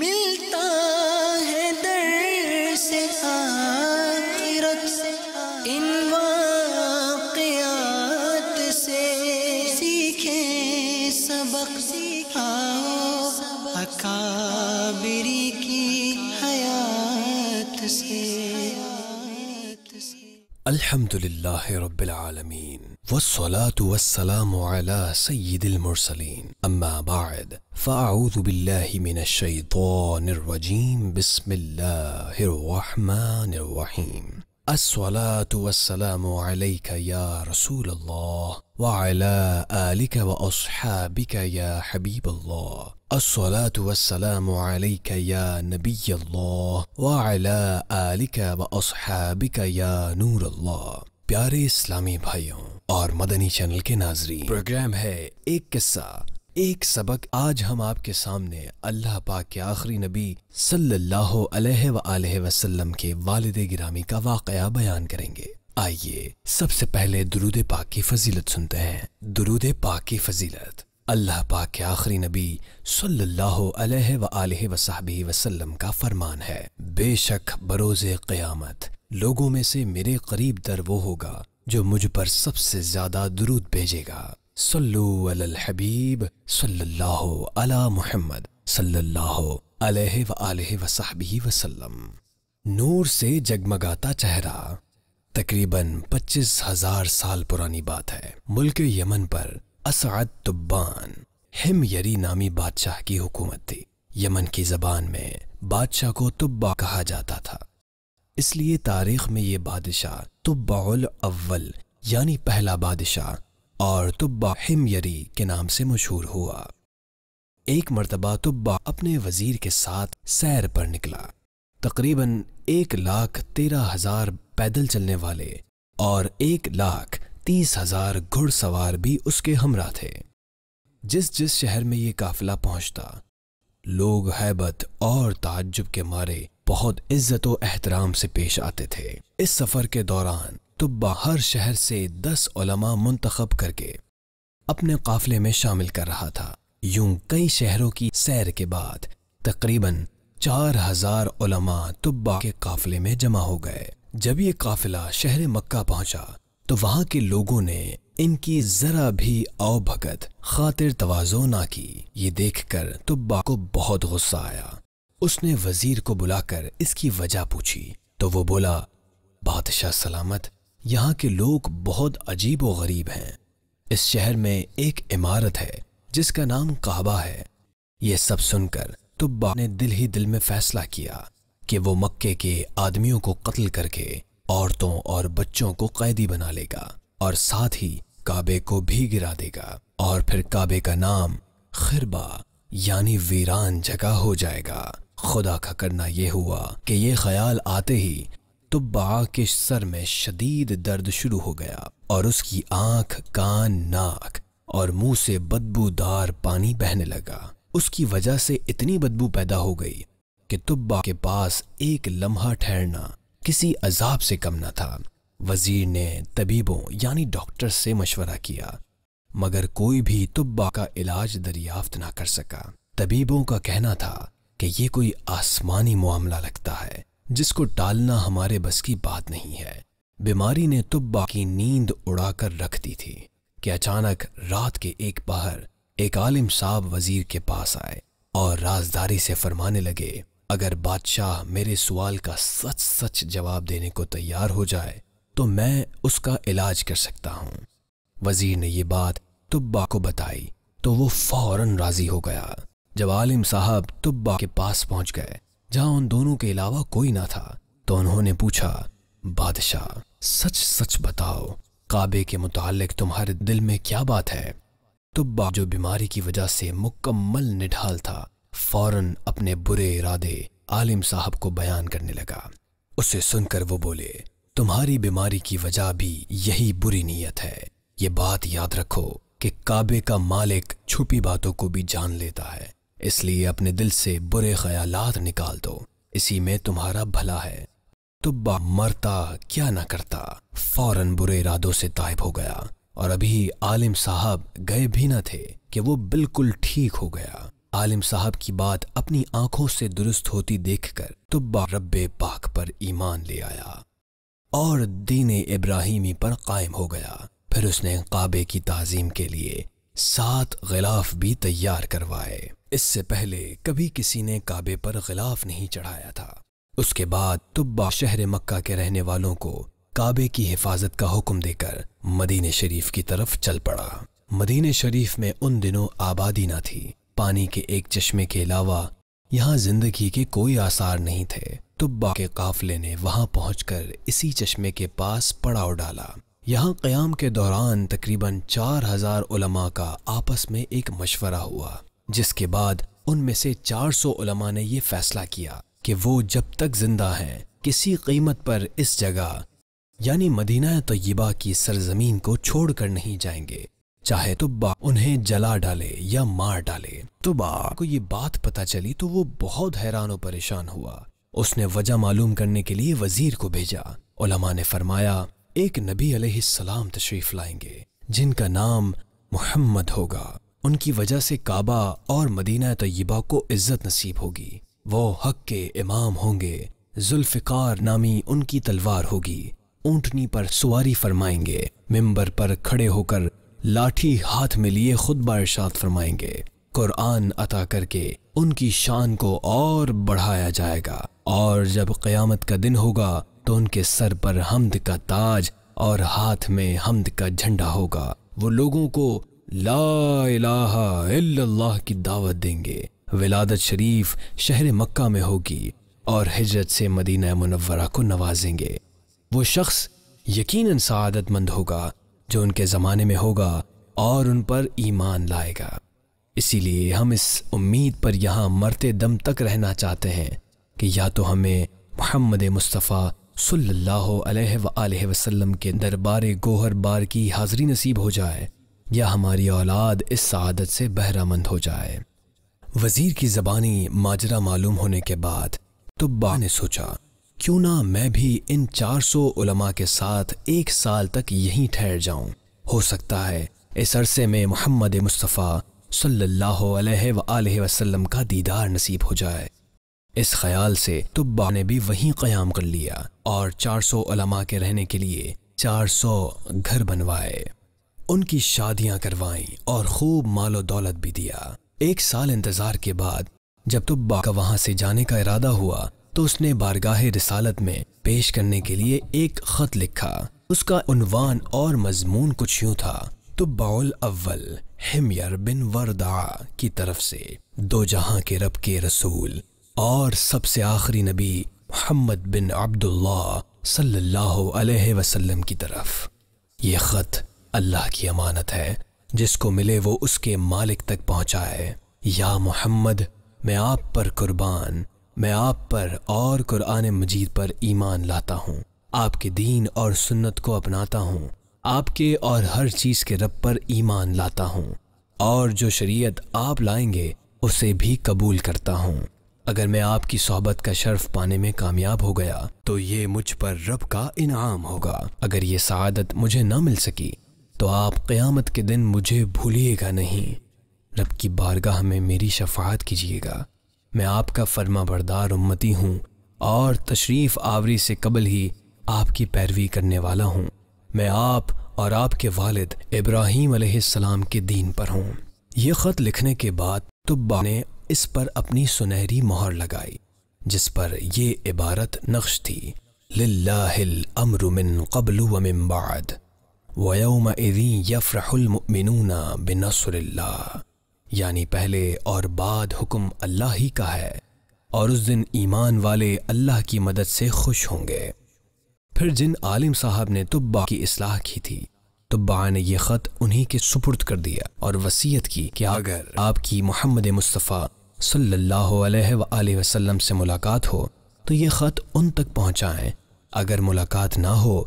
मिलता الحمد لله رب العالمين والصلاة والسلام على سيد المرسلين أما بعد فأعوذ بالله من الشيطان الرجيم بسم الله الرحمن الرحيم الصلاة والسلام عليك يا رسول الله وعلى آلك وأصحابك يا حبيب الله الصلاة والسلام عليك يا نبي الله وعلى آلك وأصحابك يا نور الله प्यारे इस्लामी भाइयों اور मदनी चैनल کے नाजरी پروگرام ہے ایک किस्सा एक सबक आज हम आपके सामने अल्लाह पाक के आखिरी नबी सल्लल्लाहु अलैहि सल्ला वसल्लम के वालद गिरामी का वाकया बयान करेंगे आइए सबसे पहले दरूद पाक की फजीलत सुनते हैं दरूद पाक की फजीलत अल्लाह पाक के आखिरी नबी सल्लल्लाहु अलैहि वसल्लम वसल्लम का फरमान है बेशक बरोज़ क़यामत लोगों में से मेरे करीब दर वो होगा जो मुझ पर सबसे ज़्यादा दुरूद भेजेगा हबीब अला मोहम्मद वसाहबी वसल्लम नूर से जगमगाता चेहरा तकरीबन पच्चीस हजार साल पुरानी बात है मुल्क यमन पर असद तुब्बान हिम यरी नामी बादशाह की हुकूमत थी यमन की जबान में बादशाह को तुब्बा कहा जाता था इसलिए तारीख में ये बादशाह तुब्बाउल अव्वल यानी पहला बादशाह और तुब्बा हिमयरी के नाम से मशहूर हुआ एक मरतबा तुब्बा अपने वजीर के साथ सैर पर निकला तकरीबन एक लाख तेरह हजार पैदल चलने वाले और एक लाख तीस हजार घुड़सवार भी उसके हमरा थे जिस जिस शहर में ये काफिला पहुंचता लोग हैबत और ताज्जुब के मारे बहुत इज्जत एहतराम से पेश आते थे इस सफर के दौरान तो बाहर शहर से दस ओलमा मुंतखब करके अपने काफिले में शामिल कर रहा था यूं कई शहरों की सैर के बाद तकरीबन चार हजार ओलमा तुब्बा के काफिले में जमा हो गए जब ये काफिला शहर मक्का पहुंचा तो वहां के लोगों ने इनकी जरा भी अवभगत खातिर तवाजो ना की ये देखकर तुब्बा को बहुत गुस्सा आया उसने वजीर को बुलाकर इसकी वजह पूछी तो वो बोला बादशाह सलामत यहाँ के लोग बहुत अजीब व गरीब हैं इस शहर में एक इमारत है जिसका नाम कहबा है यह सब सुनकर तुब्बा ने दिल ही दिल में फैसला किया कि वो मक्के के आदमियों को कत्ल करके औरतों और बच्चों को कैदी बना लेगा और साथ ही काबे को भी गिरा देगा और फिर काबे का नाम खिरबा यानी वीरान जगह हो जाएगा खुदा का करना यह हुआ कि ये ख्याल आते ही तो बा के सर में शदीद दर्द शुरू हो गया और उसकी आंख कान नाक और मुंह से बदबूदार पानी बहने लगा उसकी वजह से इतनी बदबू पैदा हो गई कि तुब्बा के पास एक लम्हा ठहरना किसी अजाब से कम न था वजीर ने तबीबों यानी डॉक्टर से मशवरा किया मगर कोई भी तुब्बा का इलाज दरियाफ्त ना कर सका तबीबों का कहना था कि यह कोई आसमानी मामला लगता है जिसको टालना हमारे बस की बात नहीं है बीमारी ने तुब्बा की नींद उड़ाकर रख दी थी कि अचानक रात के एक पहर एक आलिम साहब वजीर के पास आए और राजदारी से फरमाने लगे अगर बादशाह मेरे सवाल का सच सच जवाब देने को तैयार हो जाए तो मैं उसका इलाज कर सकता हूँ वजीर ने यह बात तुब्बा को बताई तो वो फौरन राजी हो गया जब आलिम साहब तुब्बा के पास पहुंच गए जहां उन दोनों के अलावा कोई ना था तो उन्होंने पूछा बादशाह सच सच बताओ काबे के मुतालिक तुम्हारे दिल में क्या बात है तो जो बीमारी की वजह से मुकम्मल निढाल था फौरन अपने बुरे इरादे आलिम साहब को बयान करने लगा उसे सुनकर वो बोले तुम्हारी बीमारी की वजह भी यही बुरी नीयत है ये बात याद रखो कि काबे का मालिक छुपी बातों को भी जान लेता है इसलिए अपने दिल से बुरे ख्यालात निकाल दो इसी में तुम्हारा भला है तुब्बा मरता क्या ना करता फौरन बुरे इरादों से तायब हो गया और अभी आलिम साहब गए भी न थे कि वो बिल्कुल ठीक हो गया आलिम साहब की बात अपनी आंखों से दुरुस्त होती देखकर तुब्बा रब्बे पाक पर ईमान ले आया और दीन इब्राहिमी पर कायम हो गया फिर उसने काबे की ताजीम के लिए सात गिलाफ भी तैयार करवाए इससे पहले कभी किसी ने काबे पर गिलाफ नहीं चढ़ाया था उसके बाद तुब्बा शहर मक्का के रहने वालों को काबे की हिफाजत का हुक्म देकर मदीने शरीफ की तरफ चल पड़ा मदीने शरीफ में उन दिनों आबादी न थी पानी के एक चश्मे के अलावा यहाँ जिंदगी के कोई आसार नहीं थे तुब्बा के काफिले ने वहां पहुंचकर इसी चश्मे के पास पड़ाव डाला यहाँ क्याम के दौरान तकरीबन चार हजार उलमा का आपस में एक मशवरा हुआ जिसके बाद उनमें से 400 उलमा ने यह फैसला किया कि वो जब तक जिंदा हैं किसी कीमत पर इस जगह यानी मदीना तय्यबा की सरजमीन को छोड़कर नहीं जाएंगे चाहे तो बा उन्हें जला डाले या मार डाले तो बा को ये बात पता चली तो वो बहुत हैरान और परेशान हुआ उसने वजह मालूम करने के लिए वजीर को भेजा उलमा ने फरमाया एक नबी सलाम तशरीफ लाएंगे जिनका नाम मोहम्मद होगा उनकी वजह से काबा और मदीना तय्यबा को इज्जत नसीब होगी वो हक के इमाम होंगे जुल्फ़िकार नामी उनकी तलवार होगी ऊँटनी पर सवारी फरमाएंगे मिंबर पर खड़े होकर लाठी हाथ में लिए खुद इर्शाद फरमाएंगे कुरान अता करके उनकी शान को और बढ़ाया जाएगा और जब क़यामत का दिन होगा तो उनके सर पर हमद का ताज और हाथ में हमद का झंडा होगा वो लोगों को ला इलाहा इल्लल्लाह की दावत देंगे विलादत शरीफ शहर मक्का में होगी और हिजरत से मदीना मुनवरा को नवाजेंगे वो शख्स यकीनन सआदतमंद होगा जो उनके ज़माने में होगा और उन पर ईमान लाएगा इसीलिए हम इस उम्मीद पर यहाँ मरते दम तक रहना चाहते हैं कि या तो हमें मोहम्मद मुस्तफ़ा सल्लल्लाहु अलैहि वसल्लम के दरबार गोहर बार की हाज़री नसीब हो जाए या हमारी औलाद इस आदत से बहरामंद हो जाए वजीर की जबानी माजरा मालूम होने के बाद तुब्बा तो ने सोचा क्यों ना मैं भी इन 400 उलमा के साथ एक साल तक यहीं ठहर जाऊं हो सकता है इस अरसे में मोहम्मद मुस्तफ़ा सल्लल्लाहु अलैहि वसल्लम का दीदार नसीब हो जाए इस ख्याल से तुब्बा तो ने भी वहीं क़याम कर लिया और 400 उलमा के रहने के लिए 400 घर बनवाए उनकी शादियां करवाई और खूब मालो दौलत भी दिया एक साल इंतजार के बाद जब तुब्बा तो का वहां से जाने का इरादा हुआ तो उसने बारगाह रिसालत में पेश करने के लिए एक खत लिखा उसका उनवान और मजमून कुछ यूं था तुब्बाउल अव्वल हिमयर बिन वरदा की तरफ से दो जहां के रब के रसूल और सबसे आखिरी नबी मोहम्मद बिन अब्दुल्ला सल्लल्लाहु अलैहि वसल्लम की तरफ ये ख़त अल्लाह की अमानत है जिसको मिले वो उसके मालिक तक पहुंचाए या मोहम्मद मैं आप पर कुर्बान मैं आप पर और कुरान मजीद पर ईमान लाता हूँ आपके दीन और सुन्नत को अपनाता हूँ आपके और हर चीज़ के रब पर ईमान लाता हूँ और जो शरीयत आप लाएंगे उसे भी कबूल करता हूँ अगर मैं आपकी सोहबत का शर्फ पाने में कामयाब हो गया तो ये मुझ पर रब का इनाम होगा अगर ये शहादत मुझे ना मिल सकी तो आप क़यामत के दिन मुझे भूलिएगा नहीं रब की बारगाह में मेरी शफात कीजिएगा मैं आपका फर्मा बरदार उम्मती हूँ और तशरीफ़ आवरी से कबल ही आपकी पैरवी करने वाला हूँ मैं आप और आपके वालिद इब्राहिम सलाम के दीन पर हूँ ये ख़त लिखने के बाद तुब्बा ने इस पर अपनी सुनहरी मोहर लगाई जिस पर ये इबारत नक्श थी लिल्लाहिल अमरु मिन कबलु बाद वयोमद यफ़रह मुमिनूना बिनसरल्ला यानी पहले और बाद हुक्म अल्लाह ही का है और उस दिन ईमान वाले अल्लाह की मदद से खुश होंगे फिर जिन आलिम साहब ने तुब्बा की असलाह की थी तुब्बा ने यह ख़त उन्हीं के सुपुर्द कर दिया और वसीयत की कि अगर आपकी मोहम्मद मुस्तफ़ा सल्लल्लाहु अलैहि वसल्लम से मुलाकात हो तो ये ख़त उन तक पहुँचाएँ अगर मुलाकात ना हो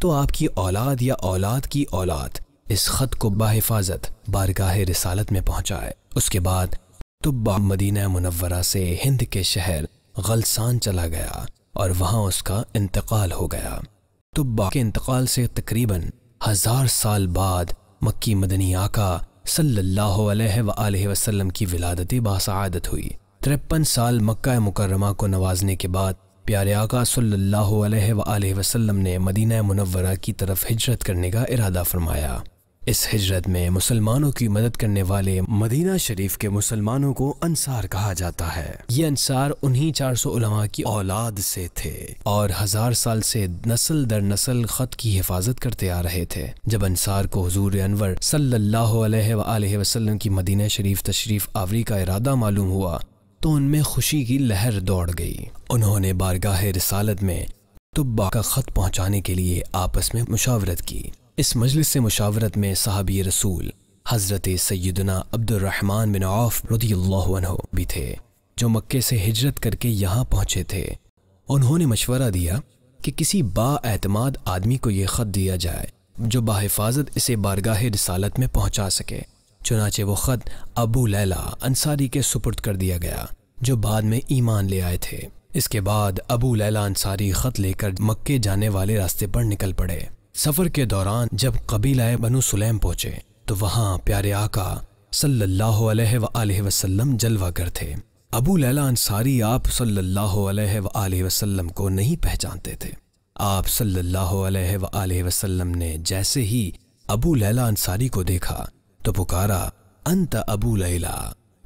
तो आपकी औलाद या औलाद की औलाद इस ख़त को बाहिफाजत बारगाह रिसालत में पहुंचाए उसके बाद तो मदीना मुनवरा से हिंद के शहर गलसान चला गया और वहां उसका इंतकाल हो गया तो के इंतकाल से तकरीबन हज़ार साल बाद मक्की मदनी आका सल्लल्लाहु अलैहि वसल्लम की विलादती बासादत हुई तिरपन साल मक्का मुकरमा को नवाजने के बाद प्यारे आका सल्लल्लाहु अलैहि वसल्लम ने मदीना मुनवरा की तरफ हिजरत करने का इरादा फरमाया इस हिजरत में मुसलमानों की मदद करने वाले मदीना शरीफ के मुसलमानों को अंसार कहा जाता है ये अंसार उन्हीं चार सौ उलमा की औलाद से थे और हजार साल से नस्ल दर नस्ल खत की हिफाजत करते आ रहे थे जब अंसार को हजूर अनवर सल्लल्लाहु अलैहि वसल्लम की मदीना शरीफ तशरीफ आवरी का इरादा मालूम हुआ तो उनमें खुशी की लहर दौड़ गई उन्होंने बारगाह रसालत में तुब्बा का ख़त पहुँचाने के लिए आपस में मुशावरत की इस मजलिस मुशावरत में साहबी रसूल हज़रत सैदना अब्दुलरहमान बिन औफ रदी भी थे जो मक्के से हिजरत करके यहाँ पहुँचे थे उन्होंने मशवरा दिया कि किसी बातमाद आदमी को यह ख़त दिया जाए जो बाहिफाजत इसे बारगाह रसालत में पहुँचा सके चुनाचे वो ख़त अबू लैला अंसारी के सुपुर्द कर दिया गया जो बाद में ईमान ले आए थे इसके बाद अबू लैला अंसारी ख़त लेकर मक्के जाने वाले रास्ते पर निकल पड़े सफ़र के दौरान जब कबीलाए बनु सुलेम पहुंचे तो वहां प्यारे आका सल्लल्लाहु अलैहि वसल्लम जलवा कर थे अबू लैला अंसारी आप सल्लल्लाहु अलैहि वसल्लम को नहीं पहचानते थे आप सल्लल्लाहु अलैहि वसल्लम ने जैसे ही अबू लैला अंसारी को देखा तो पुकारा अंत अबू लैला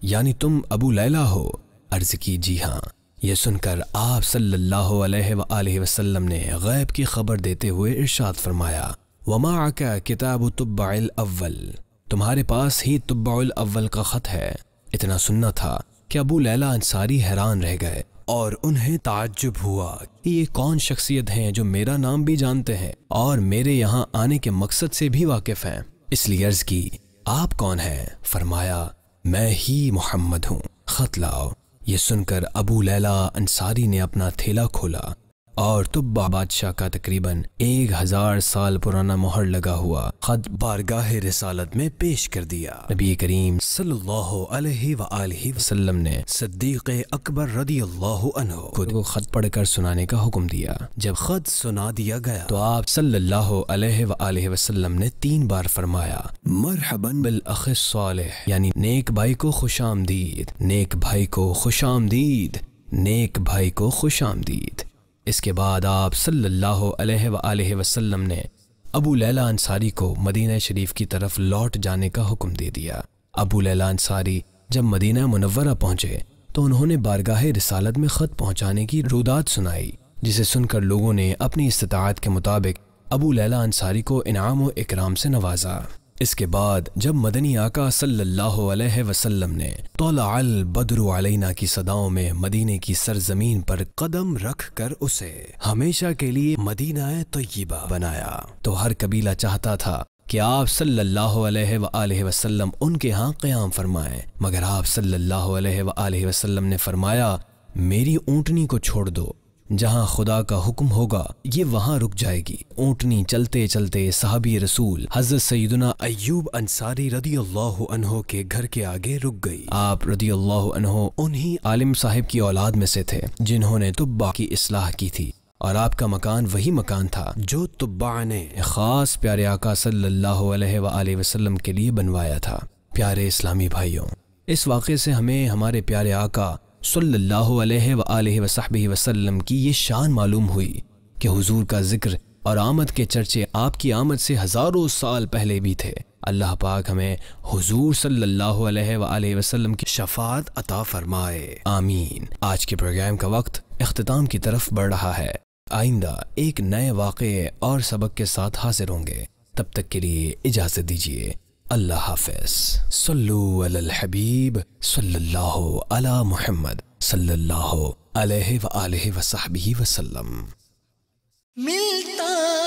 यानी तुम अबू लैला हो अर्ज की जी हाँ यह सुनकर आप सल्लल्लाहु अलैहि वसल्लम ने गैब की खबर देते हुए इरशाद फरमाया वमा का किताब तुब्बाइल अव्वल तुम्हारे पास ही तुब्बाइल अव्वल का ख़त है इतना सुनना था कि अबू लैला अंसारी हैरान रह गए और उन्हें ताज्जुब हुआ कि ये कौन शख्सियत हैं जो मेरा नाम भी जानते हैं और मेरे यहाँ आने के मकसद से भी वाकिफ़ हैं इसलिए अर्ज़ की आप कौन हैं फरमाया मैं ही मोहम्मद हूँ खत लाओ ये सुनकर अबू लैला अंसारी ने अपना थैला खोला और तुब्बा तो बादशाह का तकरीबन एक हजार साल पुराना मोहर लगा हुआ खत बारगाह रिसालत में पेश कर दिया नबी करीम सल्लल्लाहु अलैहि वसल्लम ने सद्दीक अकबर रदी अल्लाह खुद को खत पढ़कर सुनाने का हुक्म दिया जब खत सुना दिया गया तो आप सल्लल्लाहु अलैहि वसल्लम ने तीन बार फरमाया मरहबन बिल सालेह यानी नेक भाई को खुश आमदीद नेक भाई को खुश आमदीद नेक भाई को खुश आमदीद इसके बाद आप सल्लाम अलैहि वसल्लम ने अबू लैला अंसारी को मदीना शरीफ की तरफ लौट जाने का हुक्म दे दिया अबू लैला अंसारी जब मदीना मुनवरा पहुंचे तो उन्होंने बारगाह रिसालत में ख़त पहुंचाने की रुदात सुनाई जिसे सुनकर लोगों ने अपनी इस्तात के मुताबिक अबू लैला अंसारी को इनाम व इकराम से नवाजा इसके बाद जब मदनी आका सल्लल्लाहु अलैहि वसल्लम ने तोला अल बदरु अलैना की सदाओं में मदीने की सरजमीन पर कदम रख कर उसे हमेशा के लिए मदीना तय्यबा बनाया तो हर कबीला चाहता था कि आप सल्लल्लाहु अलैहि सल्ला वसल्लम उनके यहाँ क़याम फरमाएं मगर आप सल्लल्लाहु अलैहि वसल्लम ने फरमाया मेरी ऊँटनी को छोड़ दो जहां खुदा का हुक्म होगा ये वहां रुक जाएगी ऊँटनी चलते चलते सहाबी रसूल हजरत सईदना अयूब अंसारी रदी अल्लाह के घर के आगे रुक गई आप रदी अल्लाह उन्हीं आलिम साहिब की औलाद में से थे जिन्होंने तुब्बा की इसलाह की थी और आपका मकान वही मकान था जो तुब्बा ने खास प्यारे आका सल्लल्लाहु अलैहि वसल्लम के लिए बनवाया था प्यारे इस्लामी भाइयों इस वाक़े से हमें हमारे प्यारे आका सल्लल्लाहु अलैहि की ये शान मालूम हुई कि हुजूर का जिक्र और आमद के चर्चे आपकी आमद से हज़ारों साल पहले भी थे अल्लाह पाक हमें हुजूर सल्लल्लाहु वसल्लम की शफात अता फरमाए आमीन आज के प्रोग्राम का वक्त अख्ताम की तरफ बढ़ रहा है आइंदा एक नए वाक़े और सबक के साथ हाजिर होंगे तब तक के लिए इजाज़त दीजिए الله حافظ صلوا على الحبيب صلى الله على محمد صلى الله عليه وآله وصحبه وسلم ملتا